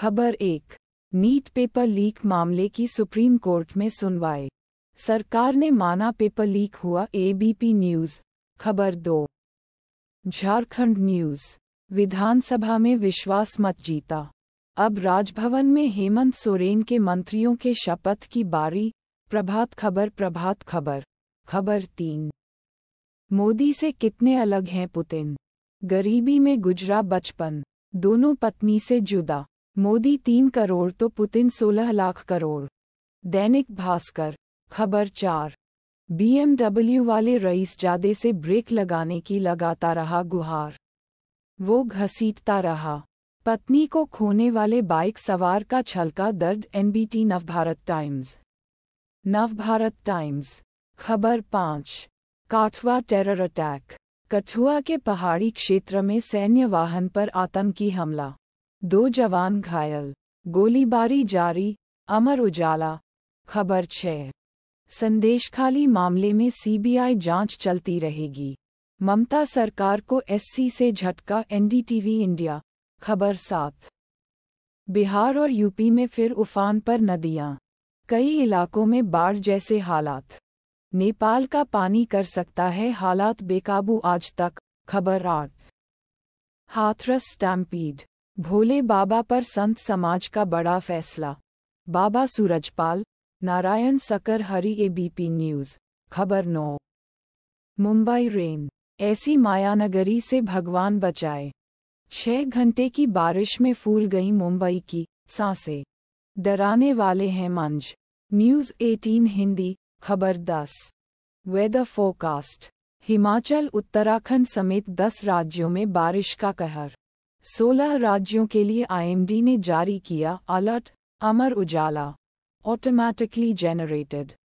खबर एक NEET paper leak मामले की सुप्रीम कोर्ट में सुनवाई सरकार ने माना पेपर लीक हुआ एबीपी न्यूज खबर दो झारखंड न्यूज विधानसभा में विश्वास मत जीता अब राजभवन में हेमंत सोरेन के मंत्रियों के शपथ की बारी प्रभात खबर प्रभात खबर खबर तीन मोदी से कितने अलग हैं पुतिन गरीबी में गुजरा बचपन दोनों पत्नी से जुदा मोदी तीन करोड़ तो पुतिन सोलह लाख करोड़ दैनिक भास्कर खबर चार बीएमडब्ल्यू वाले रईस जादे से ब्रेक लगाने की लगाता रहा गुहार वो घसीटता रहा पत्नी को खोने वाले बाइक सवार का छलका दर्द NBT Navbharat times Navbharat times खबर पाँच काठवा टेरर अटैक कठुआ के पहाड़ी क्षेत्र में सैन्य वाहन पर आतंकी हमला दो जवान घायल गोलीबारी जारी अमर उजाला खबर छः संदेश खाली मामले में सीबीआई जांच चलती रहेगी ममता सरकार को एससी से झटका एनडीटीवी इंडिया खबर सात बिहार और यूपी में फिर उफान पर नदियां कई इलाकों में बाढ़ जैसे हालात नेपाल का पानी कर सकता है हालात बेकाबू आज तक खबर आठ हाथरस स्टैम्पीड भोले बाबा पर संत समाज का बड़ा फैसला बाबा सूरजपाल नारायण सकर हरी एबीपी न्यूज खबर नौ मुंबई रेन ऐसी मायानगरी से भगवान बचाए छह घंटे की बारिश में फूल गई मुंबई की सांसे डराने वाले हैं मंज न्यूज 18 हिंदी खबर 10 वेदर फोरकास्ट हिमाचल उत्तराखंड समेत 10 राज्यों में बारिश का कहर सोलह राज्यों के लिए आईएमडी ने जारी किया alert Amar Ujala automatically generated